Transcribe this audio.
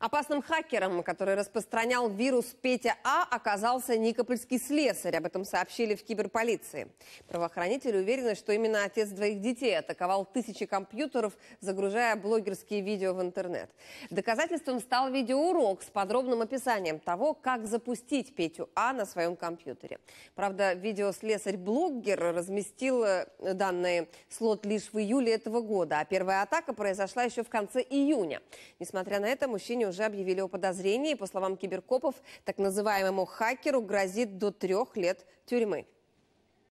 Опасным хакером, который распространял вирус Петя А, оказался Никопольский слесарь. Об этом сообщили в киберполиции. Правоохранители уверены, что именно отец двоих детей атаковал тысячи компьютеров, загружая блогерские видео в интернет. Доказательством стал видеоурок с подробным описанием того, как запустить Петю А на своем компьютере. Правда, видео слесарь блогер разместил э, данный слот лишь в июле этого года, а первая атака произошла еще в конце июня. Несмотря на это, мужчине уже объявили о подозрении. По словам киберкопов, так называемому хакеру грозит до трех лет тюрьмы.